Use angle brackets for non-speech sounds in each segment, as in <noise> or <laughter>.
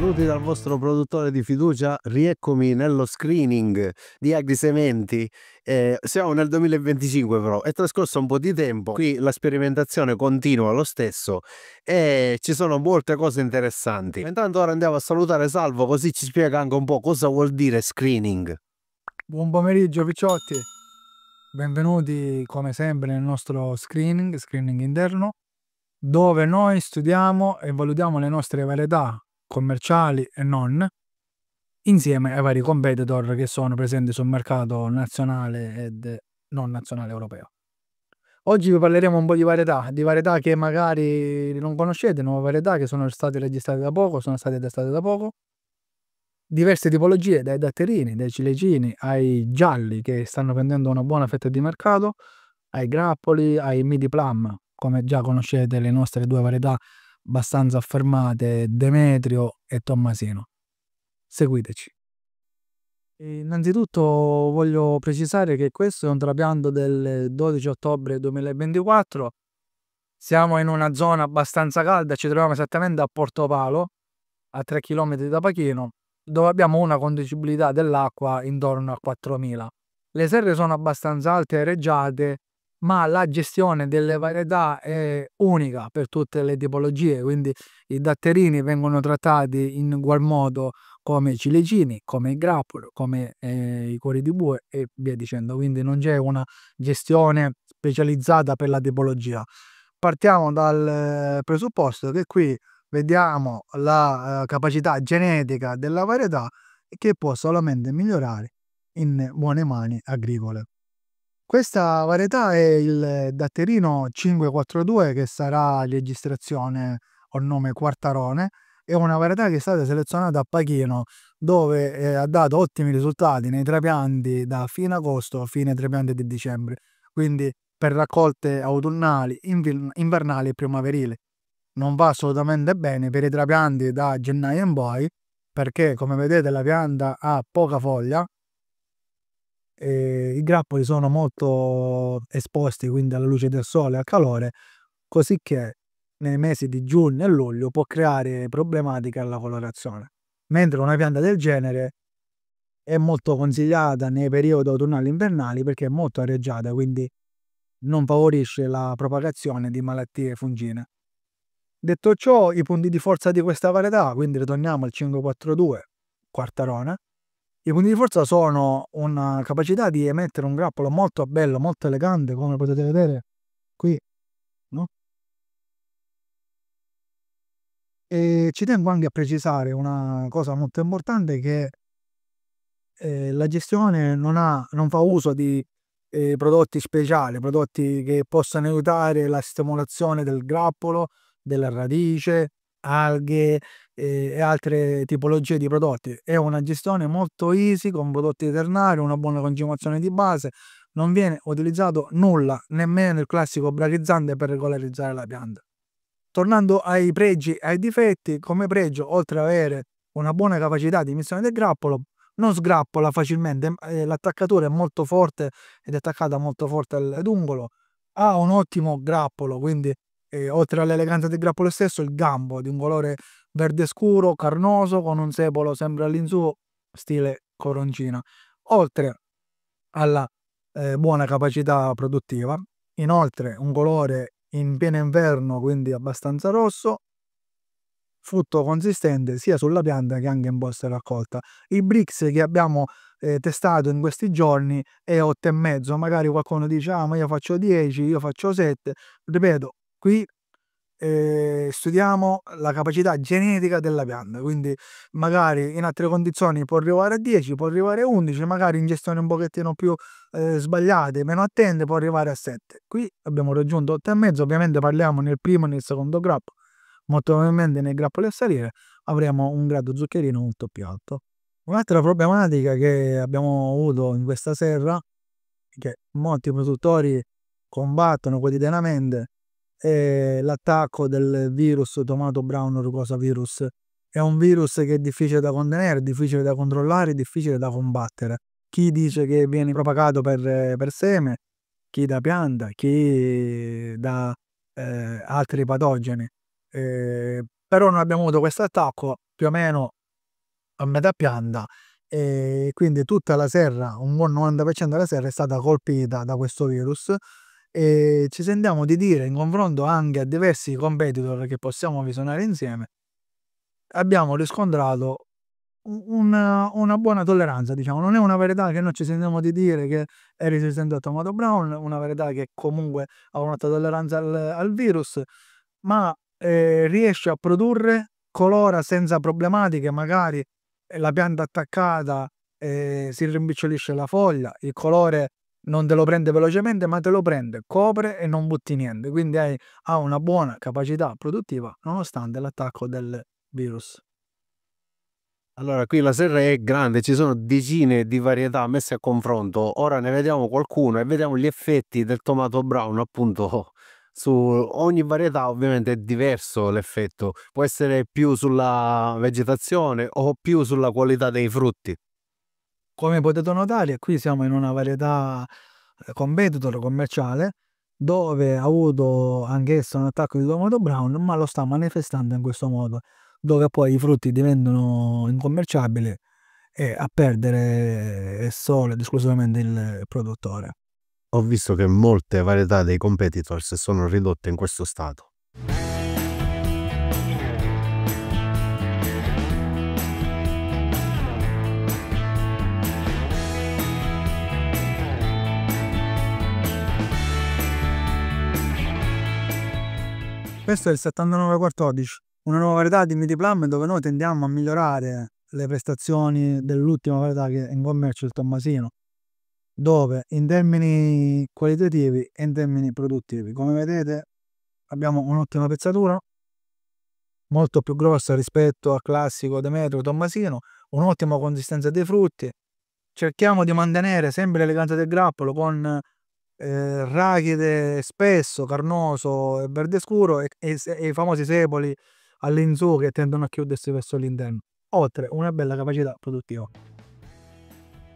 Saluti dal vostro produttore di fiducia, rieccomi nello screening di Agrisementi. Eh, siamo nel 2025 però, è trascorso un po' di tempo, qui la sperimentazione continua lo stesso e ci sono molte cose interessanti. Intanto ora andiamo a salutare Salvo così ci spiega anche un po' cosa vuol dire screening. Buon pomeriggio picciotti, benvenuti come sempre nel nostro screening, screening interno dove noi studiamo e valutiamo le nostre varietà commerciali e non, insieme ai vari competitor che sono presenti sul mercato nazionale ed non nazionale europeo. Oggi vi parleremo un po' di varietà, di varietà che magari non conoscete, nuove varietà che sono state registrate da poco, sono state testate da poco. Diverse tipologie, dai datterini, dai cilecini, ai gialli che stanno prendendo una buona fetta di mercato, ai grappoli, ai midi plum, come già conoscete le nostre due varietà abbastanza affermate Demetrio e Tommasino. Seguiteci. Innanzitutto voglio precisare che questo è un trapianto del 12 ottobre 2024. Siamo in una zona abbastanza calda, ci troviamo esattamente a Porto Palo, a 3 km da Pachino, dove abbiamo una conducibilità dell'acqua intorno a 4000. Le serre sono abbastanza alte e reggiate ma la gestione delle varietà è unica per tutte le tipologie, quindi i datterini vengono trattati in ugual modo come i cilecini, come i grappoli, come eh, i cuori di bue e via dicendo, quindi non c'è una gestione specializzata per la tipologia. Partiamo dal eh, presupposto che qui vediamo la eh, capacità genetica della varietà che può solamente migliorare in buone mani agricole. Questa varietà è il datterino 542 che sarà registrazione o nome Quartarone. È una varietà che è stata selezionata a Pachino dove eh, ha dato ottimi risultati nei trapianti da fine agosto a fine trapianti di dicembre. Quindi per raccolte autunnali, invernali e primaverili. Non va assolutamente bene per i trapianti da gennaio in poi perché come vedete la pianta ha poca foglia, eh, i grappoli sono molto esposti quindi alla luce del sole e al calore, cosicché nei mesi di giugno e luglio può creare problematiche alla colorazione. Mentre una pianta del genere è molto consigliata nei periodi autunnali e invernali perché è molto areggiata, quindi non favorisce la propagazione di malattie fungine. Detto ciò, i punti di forza di questa varietà, quindi ritorniamo al 542 Quartarona, i punti di forza sono una capacità di emettere un grappolo molto bello, molto elegante, come potete vedere qui, no? E ci tengo anche a precisare una cosa molto importante che eh, la gestione non, ha, non, fa uso di eh, prodotti speciali, prodotti che possano aiutare la stimolazione del grappolo, della radice, alghe eh, e altre tipologie di prodotti. È una gestione molto easy con prodotti ternari, una buona congiunzione di base, non viene utilizzato nulla, nemmeno il classico bracchizzante per regolarizzare la pianta. Tornando ai pregi e ai difetti, come pregio, oltre ad avere una buona capacità di emissione del grappolo, non sgrappola facilmente, eh, l'attaccatura è molto forte ed è attaccata molto forte al dungolo, ha un ottimo grappolo, quindi e, oltre all'eleganza del grappolo stesso, il gambo di un colore verde scuro, carnoso, con un sepolo sempre all'insù, stile coroncina. Oltre alla eh, buona capacità produttiva, inoltre un colore in pieno inverno, quindi abbastanza rosso, frutto consistente sia sulla pianta che anche in posta raccolta. I Brix che abbiamo eh, testato in questi giorni è 8,5, magari qualcuno dice ah ma io faccio 10, io faccio 7, ripeto Qui ehm, studiamo la capacità genetica della pianta, quindi magari in altre condizioni può arrivare a 10, può arrivare a 11, magari in gestioni un pochettino più eh, sbagliate, meno attente, può arrivare a 7. Qui abbiamo raggiunto 8,5, ovviamente parliamo nel primo e nel secondo grappolo, molto probabilmente nel grappo a salire avremo un grado zuccherino molto più alto. Un'altra problematica che abbiamo avuto in questa serra, che molti produttori combattono quotidianamente, è l'attacco del virus tomato brown rugosa virus. È un virus che è difficile da contenere, difficile da controllare, difficile da combattere. Chi dice che viene propagato per, per seme, chi da pianta, chi da eh, altri patogeni. Eh, però noi abbiamo avuto questo attacco più o meno a metà pianta e quindi tutta la serra, un buon 90% della serra è stata colpita da questo virus e ci sentiamo di dire in confronto anche a diversi competitor che possiamo visionare insieme, abbiamo riscontrato una, una, buona tolleranza, diciamo, non è una verità che noi ci sentiamo di dire che è resistente a Tomato Brown, una verità che comunque ha un'alta tolleranza al, al virus, ma eh, riesce a produrre, colora senza problematiche, magari eh, la pianta attaccata eh, si rimpicciolisce la foglia, il colore non te lo prende velocemente, ma te lo prende, copre e non butti niente. Quindi hai, ha una buona capacità produttiva nonostante l'attacco del virus. Allora, qui la serra è grande, ci sono decine di varietà messe a confronto. Ora ne vediamo qualcuno e vediamo gli effetti del tomato brown, appunto. <laughs> Su ogni varietà ovviamente è diverso l'effetto, può essere più sulla vegetazione o più sulla qualità dei frutti. Come potete notare, qui siamo in una varietà eh, competitor commerciale dove ha avuto anch'esso un attacco di tomato brown, ma lo sta manifestando in questo modo, dove poi i frutti diventano incommerciabili e a perdere è solo ed esclusivamente il produttore. Ho visto che molte varietà dei competitors sono ridotte in questo stato. Questo è il 7914, una nuova varietà di MIDI Plum dove noi tendiamo a migliorare le prestazioni dell'ultima varietà che è in commercio il Tommasino, dove in termini qualitativi e in termini produttivi, come vedete abbiamo un'ottima pezzatura, molto più grossa rispetto al classico Demetrio Tommasino, un'ottima consistenza dei frutti, cerchiamo di mantenere sempre l'eleganza del grappolo con eh, rachide spesso, carnoso e eh, verde scuro e, e, e i famosi sepoli all'insù che tendono a chiudersi verso l'interno, oltre una bella capacità produttiva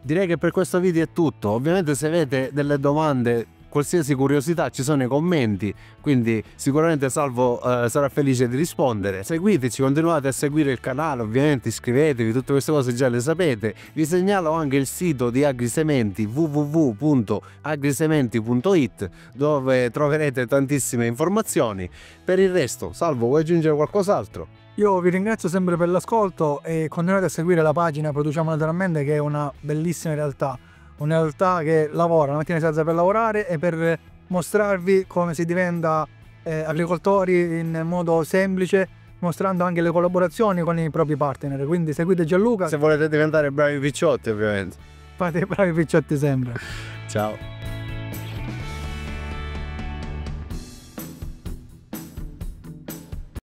direi che per questo video è tutto ovviamente se avete delle domande qualsiasi curiosità ci sono i commenti, quindi sicuramente Salvo eh, sarà felice di rispondere. Seguiteci, continuate a seguire il canale, ovviamente iscrivetevi, tutte queste cose già le sapete. Vi segnalo anche il sito di Agrisementi www.agrisementi.it dove troverete tantissime informazioni. Per il resto, Salvo, vuoi aggiungere qualcos'altro? Io vi ringrazio sempre per l'ascolto e continuate a seguire la pagina Produciamo Naturalmente che è una bellissima realtà una realtà che lavora, la mattina si alza per lavorare e per mostrarvi come si diventa eh, agricoltori in modo semplice mostrando anche le collaborazioni con i propri partner quindi seguite Gianluca se volete diventare bravi picciotti ovviamente fate i bravi picciotti sempre ciao